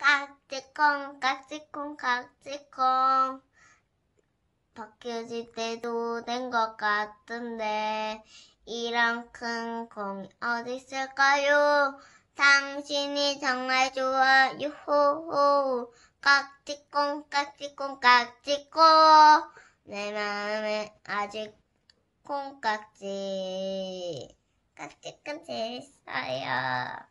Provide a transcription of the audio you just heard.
깍지콩 깍지콩 깍지콩 바뀌어질 때도 된 것 같은데 이런 큰 공이 어디 있을까요? 당신이 정말 좋아 요호호 깍지콩 깍지콩 깍지콩 내 마음에 아직 콩깍지 깍지콩 재밌어요.